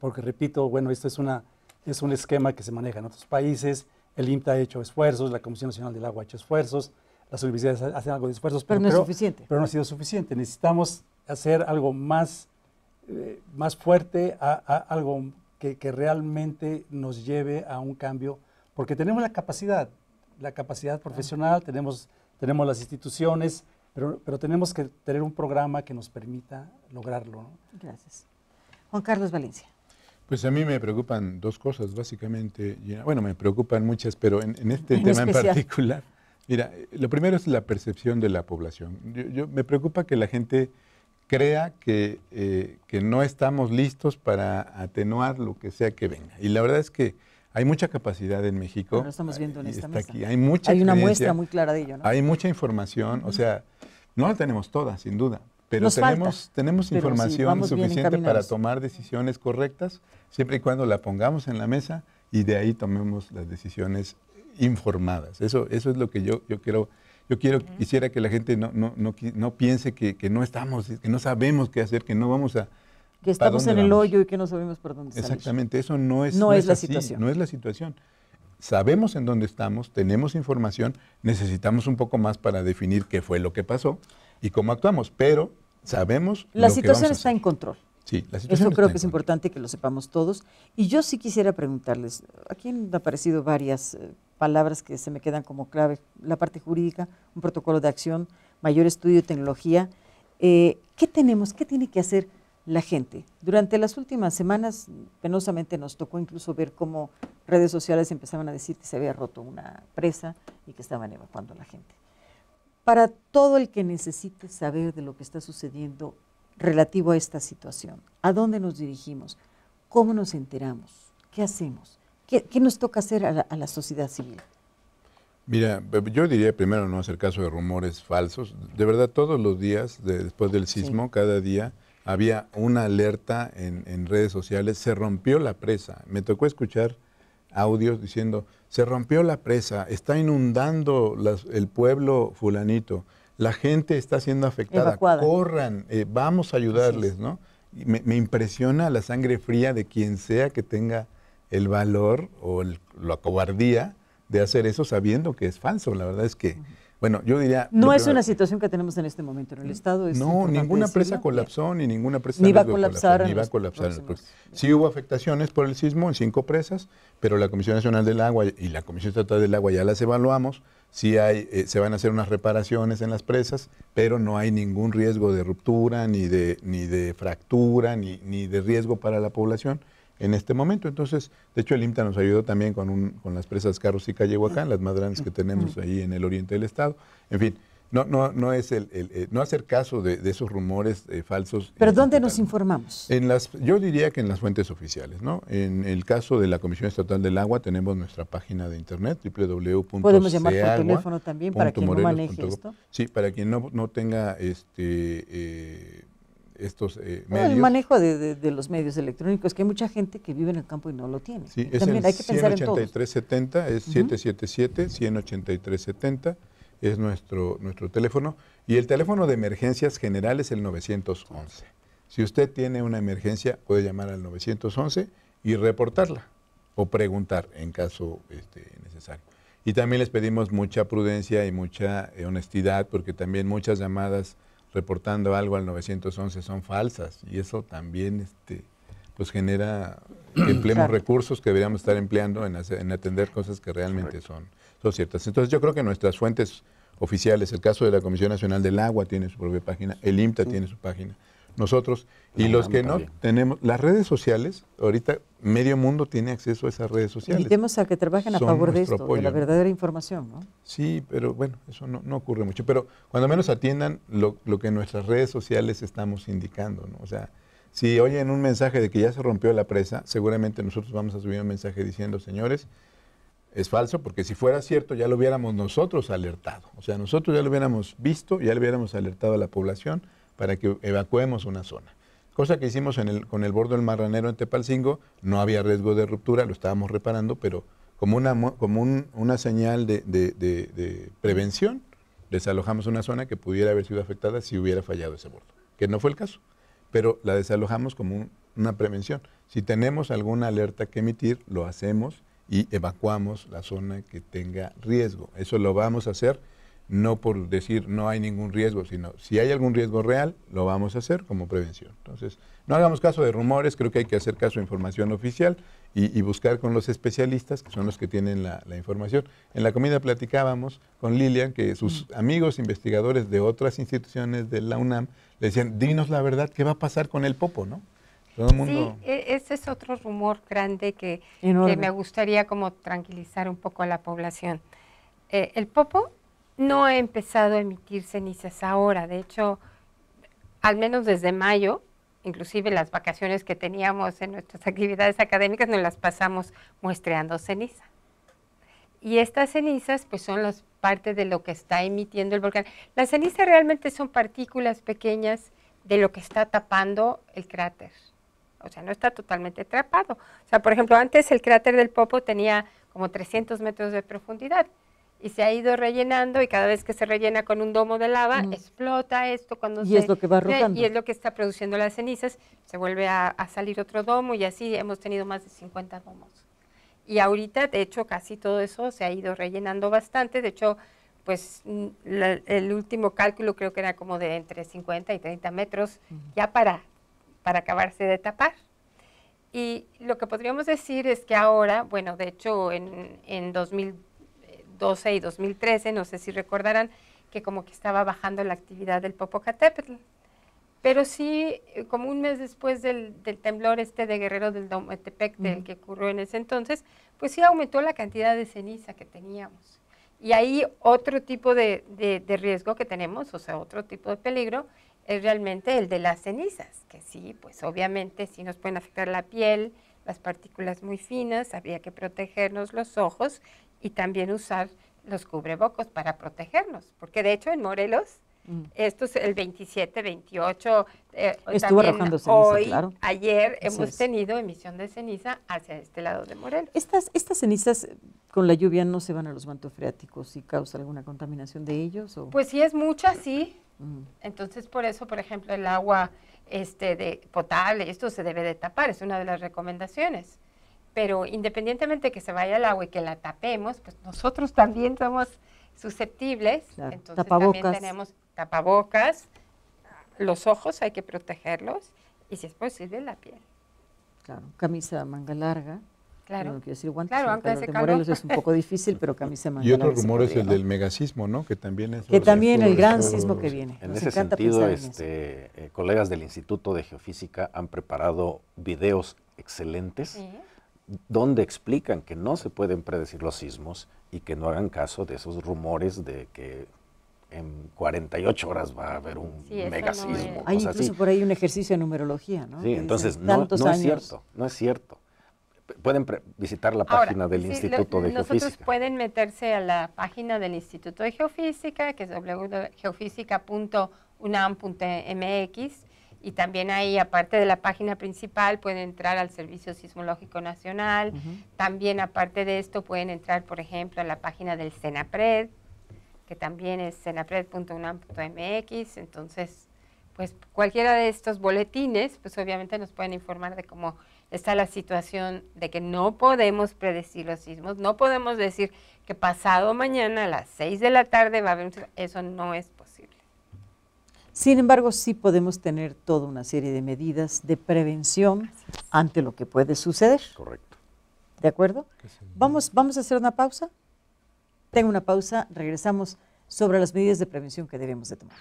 porque repito, bueno, esto es, una, es un esquema que se maneja en otros países, el INTA ha hecho esfuerzos, la Comisión Nacional del Agua ha hecho esfuerzos, las universidades hacen algo de esfuerzos, pero, no es suficiente. Pero no ha sido suficiente, necesitamos hacer algo más, eh, más fuerte, algo que, realmente nos lleve a un cambio, porque tenemos la capacidad, la capacidad profesional, tenemos, tenemos las instituciones, pero, tenemos que tener un programa que nos permita lograrlo. Gracias. Juan Carlos Valencia. Pues a mí me preocupan dos cosas, básicamente. Bueno, me preocupan muchas, pero en, este tema en particular. Mira, lo primero es la percepción de la población. Yo, me preocupa que la gente crea que, eh, que, no estamos listos para atenuar lo que sea que venga. Y la verdad es que hay mucha capacidad en México. estamos viendo en esta está Aquí. Hay, mucha hay una muestra muy clara de ello. Hay mucha información, o sea, no la tenemos toda, sin duda, pero tenemos, información suficiente para tomar decisiones correctas, siempre y cuando la pongamos en la mesa y de ahí tomemos las decisiones informadas. Eso, eso es lo que yo, yo quiero. Yo quiero, quisiera que la gente no, piense que, no estamos, que no sabemos qué hacer, que no vamos a... Que estamos en el hoyo y que no sabemos por dónde Exactamente, eso no es, no, es, la situación. No es la situación. Sabemos en dónde estamos, tenemos información, necesitamos un poco más para definir qué fue lo que pasó y cómo actuamos, pero sabemos. La situación está en control. Sí, la situación Eso creo que es importante que lo sepamos todos. Y yo sí quisiera preguntarles, aquí han aparecido varias eh, palabras que se me quedan como clave, la parte jurídica, un protocolo de acción, mayor estudio de tecnología. Eh, ¿Qué tenemos? ¿Qué tiene que hacer la gente? Durante las últimas semanas, penosamente nos tocó incluso ver cómo redes sociales empezaban a decir que se había roto una presa y que estaban evacuando a la gente para todo el que necesite saber de lo que está sucediendo relativo a esta situación. ¿A dónde nos dirigimos? ¿Cómo nos enteramos? ¿Qué hacemos? ¿Qué, nos toca hacer a la, sociedad civil? Mira, eh, yo diría primero no hacer caso de rumores falsos. De verdad, todos los días, después del sismo, cada día había una alerta en redes sociales, se rompió la presa. Me tocó escuchar audios diciendo, se rompió la presa, está inundando el pueblo fulanito, la gente está siendo afectada, corran, eh, vamos a ayudarles, ¿no? me, impresiona la sangre fría de quien sea que tenga el valor o la cobardía de hacer eso sabiendo que es falso. La verdad es que... Bueno, yo diría... No es una situación que tenemos en este momento en el mm, Estado. no, ninguna presa colapsó, ni ninguna presa... Ni va a colapsar. sí hubo afectaciones por el sismo en cinco presas, pero la Comisión Nacional del Agua y la Comisión Estatal del Agua ya las evaluamos. Sí hay, eh, se van a hacer unas reparaciones en las presas, pero no hay ningún riesgo de ruptura, ni de, ni de fractura, ni, ni de riesgo para la población en este momento. Entonces, de hecho, el Inta nos ayudó también con, con las presas Carros y Callehuacán, las más grandes que tenemos ahí en el oriente del estado. En fin, no, no, no es el, eh, no hacer caso de, esos rumores eh, falsos. ¿Pero este dónde nos informamos? En las, yo diría que en las fuentes oficiales, ¿no? En el caso de la Comisión Estatal del Agua tenemos nuestra página de internet www. Podemos llamar por teléfono también para que no maneje esto. Sí, para quien no, tenga este eh, estos eh, medios. El manejo de, los medios electrónicos, que hay mucha gente que vive en el campo y no lo tiene. Sí, es También 18370, es 777-18370, es nuestro, nuestro teléfono. Y el teléfono de emergencias general es el 911. Si usted tiene una emergencia, puede llamar al 911 y reportarla o preguntar en caso este, necesario. Y también les pedimos mucha prudencia y mucha eh, honestidad, porque también muchas llamadas reportando algo al 911 son falsas y eso también este, pues genera que recursos que deberíamos estar empleando en, en atender cosas que realmente son, son ciertas. Entonces yo creo que nuestras fuentes oficiales, el caso de la Comisión Nacional del Agua tiene su propia página, el IMTA tiene su página, nosotros. Y los que no tenemos, las redes sociales, ahorita medio mundo tiene acceso a esas redes sociales. Invitemos a que trabajen a favor de esto, de la verdadera información, ¿no? Sí, pero bueno, eso no, no ocurre mucho. Pero cuando menos atiendan lo, lo, que nuestras redes sociales estamos indicando, ¿no? O sea, si oyen un mensaje de que ya se rompió la presa, seguramente nosotros vamos a subir un mensaje diciendo, señores, es falso, porque si fuera cierto ya lo hubiéramos nosotros alertado. O sea, nosotros ya lo hubiéramos visto, ya lo hubiéramos alertado a la población para que evacuemos una zona. Cosa que hicimos con el bordo del marranero en Tepalcingo, no había riesgo de ruptura, lo estábamos reparando, pero como una, como una señal de, prevención, desalojamos una zona que pudiera haber sido afectada si hubiera fallado ese bordo, que no fue el caso, pero la desalojamos como una prevención. Si tenemos alguna alerta que emitir, lo hacemos y evacuamos la zona que tenga riesgo. Eso lo vamos a hacer no por decir no hay ningún riesgo, sino si hay algún riesgo real, lo vamos a hacer como prevención. Entonces, no hagamos caso de rumores, creo que hay que hacer caso de información oficial y, buscar con los especialistas, que son los que tienen la, información. En la comida platicábamos con Lilian que sus amigos investigadores de otras instituciones de la UNAM le decían, dinos la verdad, ¿qué va a pasar con el popo? ¿no? Sí, e, ese es otro rumor grande que, me gustaría como tranquilizar un poco a la población. Eh, el popo no ha empezado a emitir cenizas ahora, de hecho, al menos desde mayo, inclusive las vacaciones que teníamos en nuestras actividades académicas, nos las pasamos muestreando ceniza. Y estas cenizas, pues son las partes de lo que está emitiendo el volcán. Las cenizas realmente son partículas pequeñas de lo que está tapando el cráter. O sea, no está totalmente tapado. O sea, por ejemplo, antes el cráter del Popo tenía como 300 metros de profundidad y se ha ido rellenando y cada vez que se rellena con un domo de lava, mm. explota esto cuando y es lo que va rotando. Y es lo que está produciendo las cenizas, se vuelve a, salir otro domo y así hemos tenido más de 50 domos. Y ahorita, de hecho, casi todo eso se ha ido rellenando bastante, de hecho, pues mm, el último cálculo creo que era como de entre 50 y 30 metros, ya para, para acabarse de tapar. Y lo que podríamos decir es que ahora, bueno, de hecho en, en 2020, 2012 y 2013, no sé si recordarán, que como que estaba bajando la actividad del Popocatépetl. Pero sí, eh, como un mes después del, temblor este de Guerrero del Dometepec, eh, del que ocurrió en ese entonces, pues sí aumentó la cantidad de ceniza que teníamos. Y ahí otro tipo de, de riesgo que tenemos, o sea, otro tipo de peligro, es realmente el de las cenizas, que sí, pues obviamente sí nos pueden afectar la piel, las partículas muy finas, habría que protegernos los ojos y también usar los cubrebocos para protegernos, porque de hecho en Morelos, mm. esto es el 27, 28, eh, Estuvo arrojando ceniza, hoy, ayer hemos tenido emisión de ceniza hacia este lado de Morelos. Estas, estas cenizas con la lluvia no se van a los mantos freáticos y causa alguna contaminación de ellos? ¿o? Pues si es mucha, sí. Mm. Entonces, por eso, por ejemplo, el agua este, de potable, esto se debe de tapar, es una de las recomendaciones pero independientemente que se vaya al agua y que la tapemos, pues nosotros también somos susceptibles, entonces también tenemos tapabocas, los ojos hay que protegerlos y si es posible la piel. Claro, camisa manga larga. Claro. No quiero decir guantes, claro, aunque es un poco difícil, pero camisa manga larga. Y otro rumor es el del megasismo, ¿no? Que también es que también el gran sismo que viene. En ese sentido, este, eh, colegas del Instituto de Geofísica han preparado videos excelentes. ¿Sí? donde explican que no se pueden predecir los sismos y que no hagan caso de esos rumores de que en 48 horas va a haber un megasismo. hay incluso por ahí un ejercicio de numerología, ¿no? Sí, entonces no, es cierto, no es cierto. Pueden visitar la página del Instituto de Geofísica. Nosotros pueden meterse a la página del Instituto de Geofísica, que es www.geofísica.unam.mx, y también ahí, aparte de la página principal, pueden entrar al Servicio Sismológico Nacional. También, aparte de esto, pueden entrar, por ejemplo, a la página del CENAPRED, que también es cenapred.unam.mx. Entonces, pues cualquiera de estos boletines, pues obviamente nos pueden informar de cómo está la situación, de que no podemos predecir los sismos, no podemos decir que pasado mañana a las 6 de la tarde va a haber un... Eso no es sin embargo, sí podemos tener toda una serie de medidas de prevención ante lo que puede suceder. Correcto. ¿De acuerdo? Vamos, vamos a hacer una pausa. Tengo una pausa, regresamos sobre las medidas de prevención que debemos de tomar.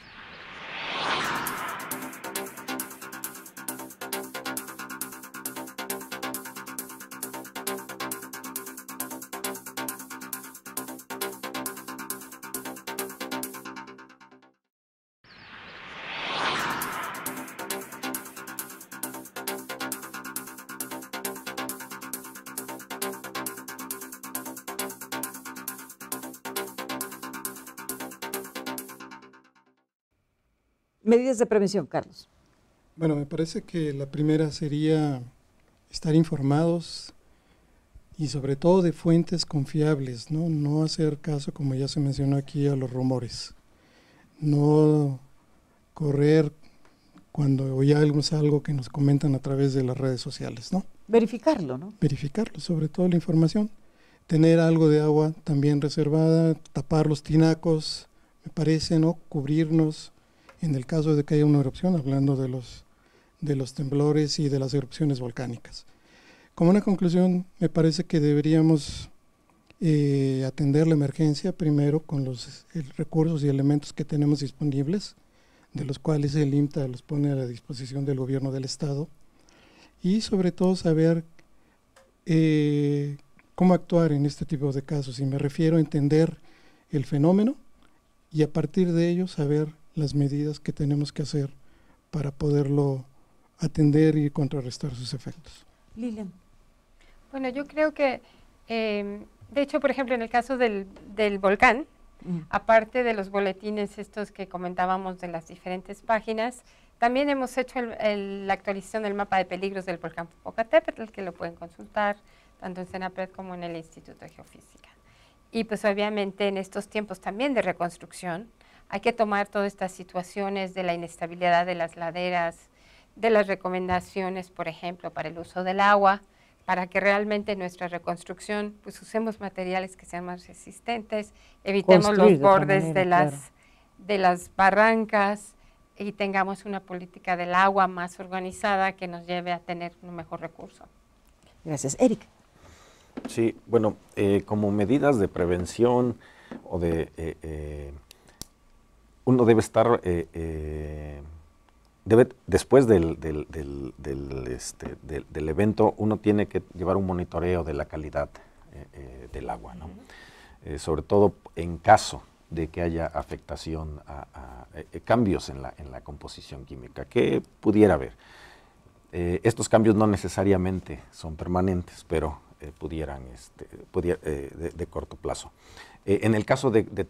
de prevención, Carlos? Bueno, me parece que la primera sería estar informados y sobre todo de fuentes confiables, ¿no? No hacer caso, como ya se mencionó aquí, a los rumores. No correr cuando oye algo que nos comentan a través de las redes sociales, ¿no? Verificarlo, ¿no? Verificarlo, sobre todo la información. Tener algo de agua también reservada, tapar los tinacos, me parece, ¿no? Cubrirnos, en el caso de que haya una erupción, hablando de los, de los temblores y de las erupciones volcánicas. Como una conclusión, me parece que deberíamos eh, atender la emergencia primero con los recursos y elementos que tenemos disponibles, de los cuales el IMTA los pone a la disposición del gobierno del Estado, y sobre todo saber eh, cómo actuar en este tipo de casos. Y me refiero a entender el fenómeno y a partir de ello saber las medidas que tenemos que hacer para poderlo atender y contrarrestar sus efectos. Lilian. Bueno, yo creo que, em, de hecho, por ejemplo, en el caso del, del volcán, mm. aparte de los boletines estos que comentábamos de las diferentes páginas, también hemos hecho la actualización del mapa de peligros del volcán Popocatépetl, que lo pueden consultar tanto en Cenapred como en el Instituto de Geofísica. Y pues obviamente en estos tiempos también de reconstrucción, hay que tomar todas estas situaciones de la inestabilidad de las laderas, de las recomendaciones, por ejemplo, para el uso del agua, para que realmente nuestra reconstrucción, pues, usemos materiales que sean más resistentes, evitemos los bordes de, las, de las barrancas y tengamos una política del agua más organizada que nos lleve a tener un mejor recurso. Gracias. Eric. Sí, bueno, eh, como medidas de prevención o de eh, eh, uno debe estar, eh, eh, después este, del, evento, uno tiene que llevar un monitoreo de la calidad eh, del agua, ¿no? sobre todo en caso de que haya afectación a, cambios en la, en la, composición química, que pudiera haber. estos cambios no necesariamente son permanentes, pero pudieran, este, de, corto plazo. Eh, en el caso de,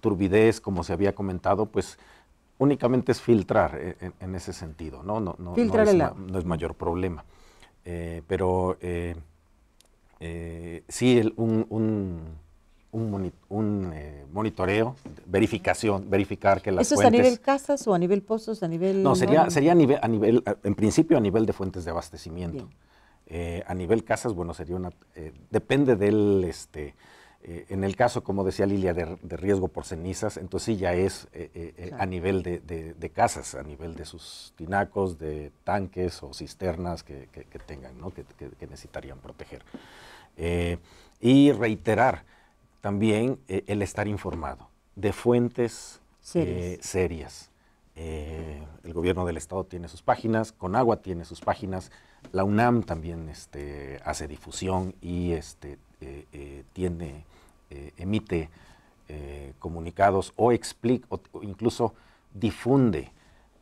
turbidez, como se había comentado, pues únicamente es filtrar eh, en, ese sentido, ¿no? No, no, es, mayor problema. Eh, pero sí, un, monitoreo, verificación, verificar que las ¿Eso fuentes... ¿Eso es a nivel casas o a nivel pozos, a nivel...? No, sería, sería a, nivel, en principio a nivel de fuentes de abastecimiento. a nivel casas, bueno, sería una... depende del, este, eh, en el caso, como decía Lilia, de, riesgo por cenizas, entonces sí ya es eh, eh, a nivel de, casas, a nivel de sus tinacos, de tanques o cisternas que, tengan, ¿no? que, necesitarían proteger. y reiterar también el estar informado de fuentes serias. el gobierno del estado tiene sus páginas, Conagua tiene sus páginas, la UNAM también este, hace difusión y este, tiene eh, emite eh, comunicados o explica o, incluso difunde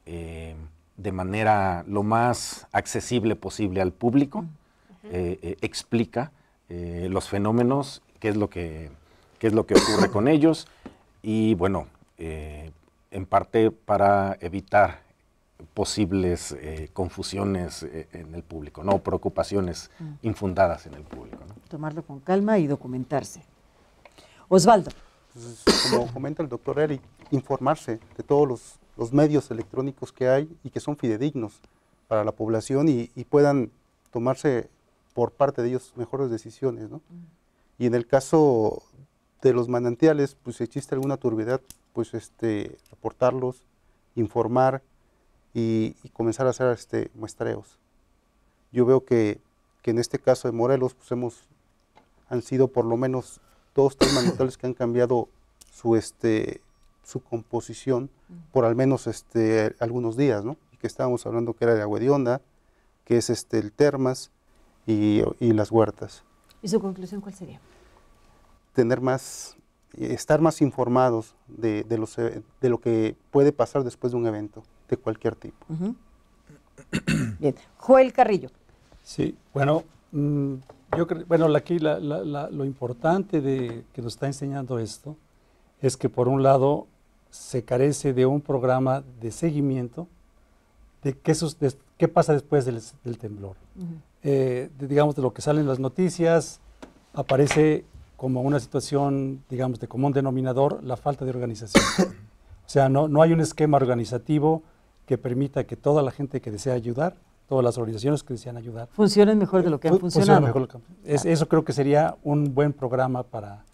eh, de manera lo más accesible posible al público, explica los fenómenos, qué es lo que, es lo que ocurre con ellos y bueno, en parte para evitar posibles confusiones en el público, no preocupaciones mm. infundadas en el público. Tomarlo con calma y documentarse. Osvaldo. Como comenta el doctor Eric, informarse de todos los, medios electrónicos que hay y que son fidedignos para la población y, puedan tomarse por parte de ellos mejores decisiones. Mm. Y en el caso de los manantiales, pues si existe alguna turbiedad, pues este, reportarlos, informar y, comenzar a hacer este, muestreos. Yo veo que, que en este caso de Morelos, pues hemos, han sido por lo menos todos estos manantiales que han cambiado su, este, su composición por al menos este, algunos días, ¿no? Y que estábamos hablando que era de agua onda, que es este, el Termas y, las Huertas. ¿Y su conclusión cuál sería? Tener más, estar más informados de, los, de, lo que puede pasar después de un evento de cualquier tipo. Bien, Joel Carrillo. Sí, bueno, mm, bueno, aquí la, lo importante de, que nos está enseñando esto es que por un lado se carece de un programa de seguimiento de qué, pasa después del, temblor. Eh, digamos, de lo que salen las noticias, aparece como una situación, digamos, de común denominador, la falta de organización. o sea, no, no hay un esquema organizativo que permita que toda la gente que desea ayudar todas las organizaciones que desean ayudar. Funcionen mejor de lo que han funcionado. eso creo que sería un buen programa para,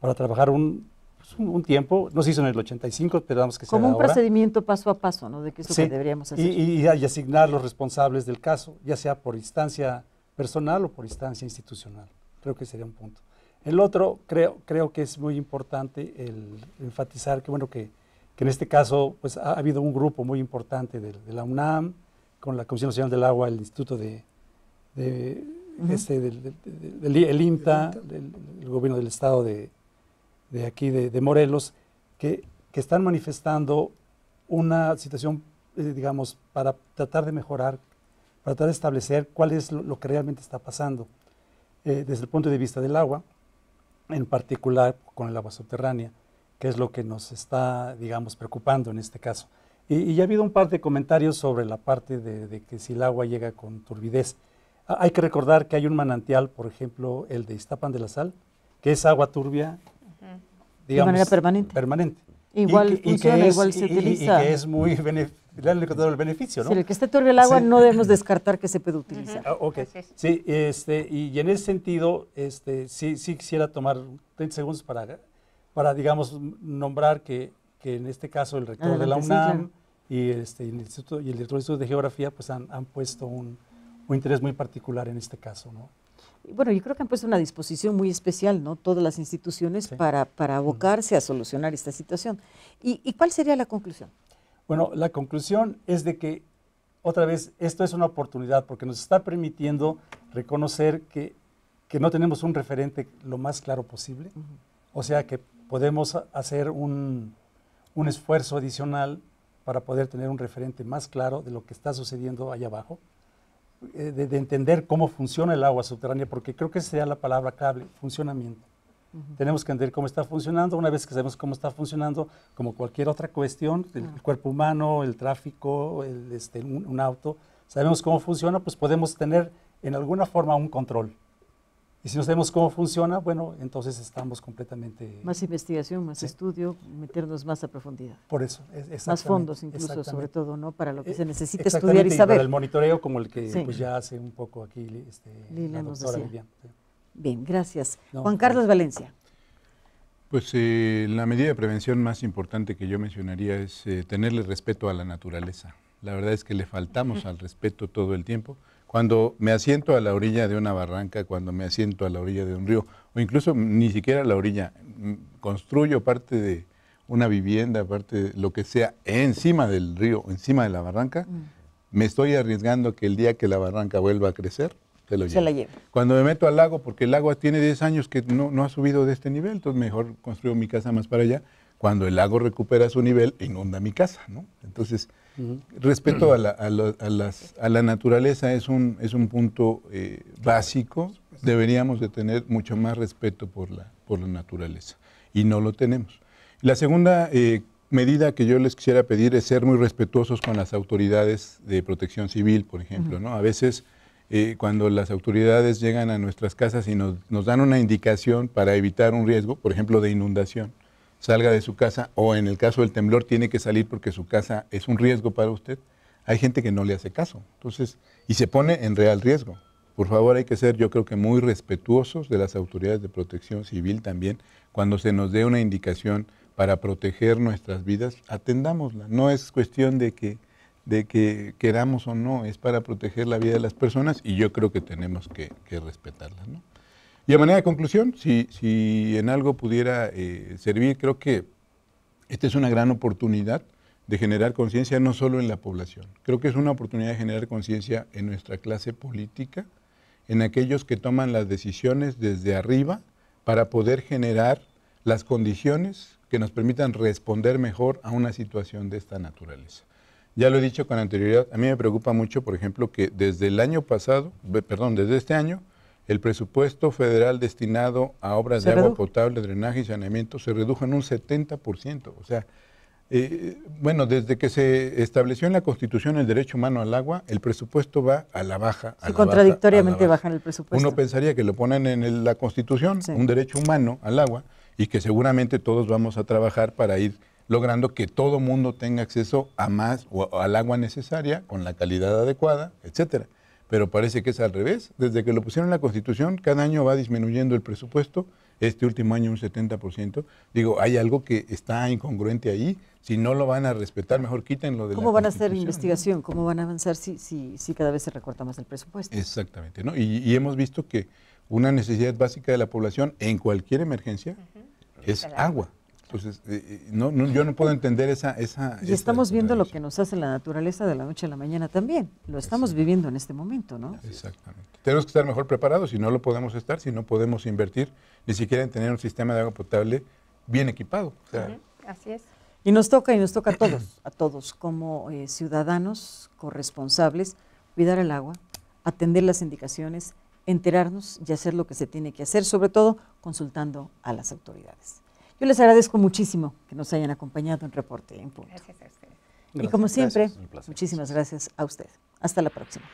para trabajar un, pues, un, tiempo. No se hizo en el 85, esperamos que sea Como un procedimiento paso a paso, ¿no? De que eso sí, que deberíamos hacer. Y, asignar los responsables del caso, ya sea por instancia personal o por instancia institucional. Creo que sería un punto. El otro, creo, creo que es muy importante el enfatizar que, bueno, que, que en este caso pues, ha, habido un grupo muy importante de, de la UNAM, con la Comisión Nacional del Agua, el Instituto de, este, del, INTA, el, gobierno del estado de, aquí de, Morelos, que, están manifestando una situación, eh, digamos, para tratar de mejorar, para tratar de establecer cuál es lo, que realmente está pasando eh, desde el punto de vista del agua, en particular con el agua subterránea, que es lo que nos está, digamos, preocupando en este caso. Y, ya ha habido un par de comentarios sobre la parte de, que si el agua llega con turbidez. Hay que recordar que hay un manantial, por ejemplo, el de Iztapan de la Sal, que es agua turbia, digamos, de manera permanente. permanente. Igual y, se utiliza. Y, que es muy le el beneficio, ¿no? el que esté turbio el agua no debemos descartar que se puede utilizar. Ah, sí, este, y, en ese sentido, este, sí, sí quisiera tomar 30 segundos para, para digamos, nombrar que que en este caso el rector de la UNAM y, este, el Instituto, y el director del Instituto de Geografía pues han, han puesto un, un, interés muy particular en este caso. ¿no? Bueno, yo creo que han puesto una disposición muy especial, ¿no? Todas las instituciones para, para abocarse a solucionar esta situación. ¿Y, ¿Y cuál sería la conclusión? Bueno, la conclusión es de que otra vez, esto es una oportunidad porque nos está permitiendo reconocer que, que no tenemos un referente lo más claro posible. O sea que podemos hacer un, un esfuerzo adicional para poder tener un referente más claro de lo que está sucediendo allá abajo, eh, de, entender cómo funciona el agua subterránea, porque creo que esa sería la palabra clave, funcionamiento. Tenemos que entender cómo está funcionando, una vez que sabemos cómo está funcionando, como cualquier otra cuestión, el, cuerpo humano, el tráfico, este, un, auto, sabemos cómo funciona, pues podemos tener en alguna forma un control. Y si no sabemos cómo funciona, bueno, entonces estamos completamente... Más investigación, más estudio, meternos más a profundidad. Por eso, e-, exactamente. Más fondos incluso, sobre todo, ¿no? Para lo que e-, se necesita estudiar y saber. el monitoreo como el que pues, ya hace un poco aquí este, la Bien, gracias. Juan pues, Carlos Valencia. Pues eh, la medida de prevención más importante que yo mencionaría es eh, tenerle respeto a la naturaleza. La verdad es que le faltamos al respeto todo el tiempo. Cuando me asiento a la orilla de una barranca, cuando me asiento a la orilla de un río, o incluso ni siquiera a la orilla, mm, construyo parte de una vivienda, parte de lo que sea, encima del río, encima de la barranca, mm. me estoy arriesgando que el día que la barranca vuelva a crecer, se, lo lleve. Cuando me meto al lago, porque el agua tiene 10 años que no, no ha subido de este nivel, entonces mejor construyo mi casa más para allá. Cuando el lago recupera su nivel, inunda mi casa, ¿no? Entonces, Respeto a la, naturaleza es un, punto eh, básico. Deberíamos de tener mucho más respeto por la, naturaleza y no lo tenemos. La segunda eh, medida que yo les quisiera pedir es ser muy respetuosos con las autoridades de protección civil, por ejemplo. A veces eh, cuando las autoridades llegan a nuestras casas y nos dan una indicación para evitar un riesgo, por ejemplo, de inundación, salga de su casa o en el caso del temblor tiene que salir porque su casa es un riesgo para usted, hay gente que no le hace caso. Entonces, y se pone en real riesgo. Por favor, hay que ser, yo creo que muy respetuosos de las autoridades de protección civil también. Cuando se nos dé una indicación para proteger nuestras vidas, atendámosla. No es cuestión de que, de que queramos o no, es para proteger la vida de las personas y yo creo que tenemos que, que respetarla. ¿no? Y a manera de conclusión, si, si en algo pudiera eh, servir, creo que esta es una gran oportunidad de generar conciencia no solo en la población, creo que es una oportunidad de generar conciencia en nuestra clase política, en aquellos que toman las decisiones desde arriba para poder generar las condiciones que nos permitan responder mejor a una situación de esta naturaleza. Ya lo he dicho con anterioridad, a mí me preocupa mucho, por ejemplo, que desde el año pasado, perdón, desde este año, el presupuesto federal destinado a obras de agua potable, drenaje y saneamiento se redujo en un 70%. O sea, eh, bueno, desde que se estableció en la Constitución el derecho humano al agua, el presupuesto va a la baja. A contradictoriamente baja, bajan el presupuesto. Uno pensaría que lo ponen en la Constitución, un derecho humano al agua, y que seguramente todos vamos a trabajar para ir logrando que todo mundo tenga acceso a más o al agua necesaria, con la calidad adecuada, etcétera pero parece que es al revés. Desde que lo pusieron en la Constitución, cada año va disminuyendo el presupuesto, este último año un 70%. Digo, hay algo que está incongruente ahí. Si no lo van a respetar, mejor quítenlo de ¿Cómo van a hacer investigación? ¿Cómo van a avanzar si, si, si, cada vez se recorta más el presupuesto? Exactamente, ¿no? Y, hemos visto que una necesidad básica de la población en cualquier emergencia es agua. Pues eh, eh, no, yo no puedo entender esa... esa y estamos viendo lo que nos hace la naturaleza de la noche a la mañana también. Lo estamos viviendo en este momento, ¿no? Exactamente. Tenemos que estar mejor preparados y no lo podemos estar si no podemos invertir ni siquiera en tener un sistema de agua potable bien equipado. Así es. Y nos toca, y nos toca a todos, a todos, como eh, ciudadanos corresponsables, cuidar el agua, atender las indicaciones, enterarnos y hacer lo que se tiene que hacer, sobre todo consultando a las autoridades. Yo les agradezco muchísimo que nos hayan acompañado en Reporte en Punto. Gracias a ustedes. y como siempre, muchísimas gracias a usted. Hasta la próxima.